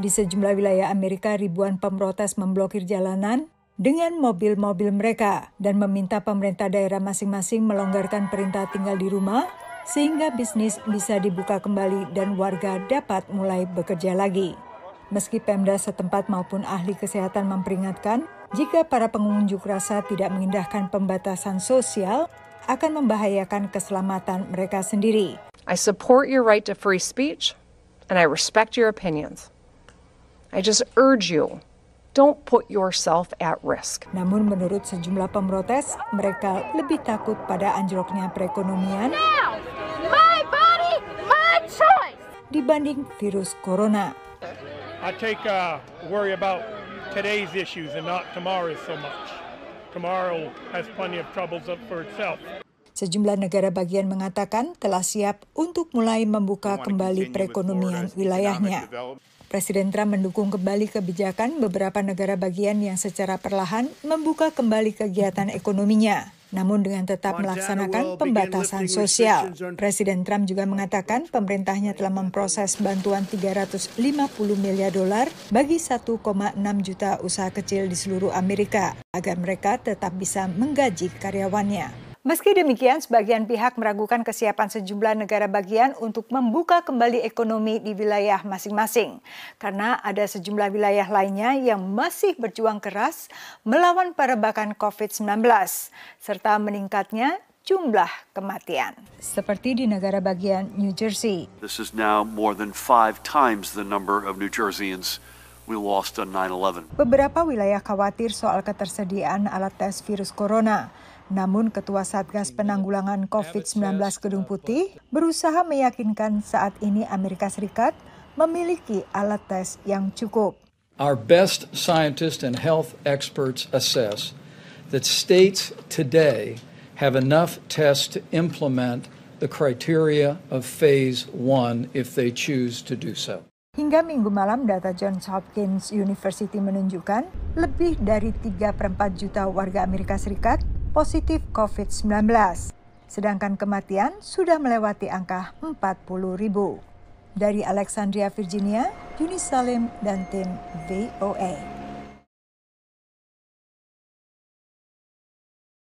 Di sejumlah wilayah Amerika, ribuan pemrotes memblokir jalanan dengan mobil-mobil mereka dan meminta pemerintah daerah masing-masing melonggarkan perintah tinggal di rumah sehingga bisnis bisa dibuka kembali dan warga dapat mulai bekerja lagi. Meski Pemda setempat maupun ahli kesehatan memperingatkan, jika para pengunjuk rasa tidak mengindahkan pembatasan sosial, akan membahayakan keselamatan mereka sendiri. I support your right to free speech and I respect your opinions. I just urge you, don't put yourself at risk. Namun menurut sejumlah pemrotes, mereka lebih takut pada anjloknya perekonomian Now, my body, my dibanding virus corona. I take uh, worry about today's issues and not tomorrow's so much. Tomorrow has plenty of troubles up for itself. Sejumlah negara bagian mengatakan telah siap untuk mulai membuka kembali perekonomian wilayahnya. Presiden Trump mendukung kembali kebijakan beberapa negara bagian yang secara perlahan membuka kembali kegiatan ekonominya, namun dengan tetap melaksanakan pembatasan sosial. Presiden Trump juga mengatakan pemerintahnya telah memproses bantuan 350 miliar dolar bagi 1,6 juta usaha kecil di seluruh Amerika agar mereka tetap bisa menggaji karyawannya. Meski demikian, sebagian pihak meragukan kesiapan sejumlah negara bagian untuk membuka kembali ekonomi di wilayah masing-masing, karena ada sejumlah wilayah lainnya yang masih berjuang keras melawan perebakan COVID-19, serta meningkatnya jumlah kematian. Seperti di negara bagian New Jersey. This is now more than five times the number of New Jerseyans we lost on 9/11. Beberapa wilayah khawatir soal ketersediaan alat tes virus corona. Namun Ketua Satgas Penanggulangan COVID-19 Gedung Putih berusaha meyakinkan saat ini Amerika Serikat memiliki alat tes yang cukup. Our best scientists and health experts assess that states today have enough tests to implement the criteria of phase One if they choose to do so. Hingga minggu malam, data Johns Hopkins University menunjukkan lebih dari 3 per 4 juta warga Amerika Serikat positif COVID-19, sedangkan kematian sudah melewati angka 40 ribu. Dari Alexandria, Virginia, Yuni Salim dan tim VOA.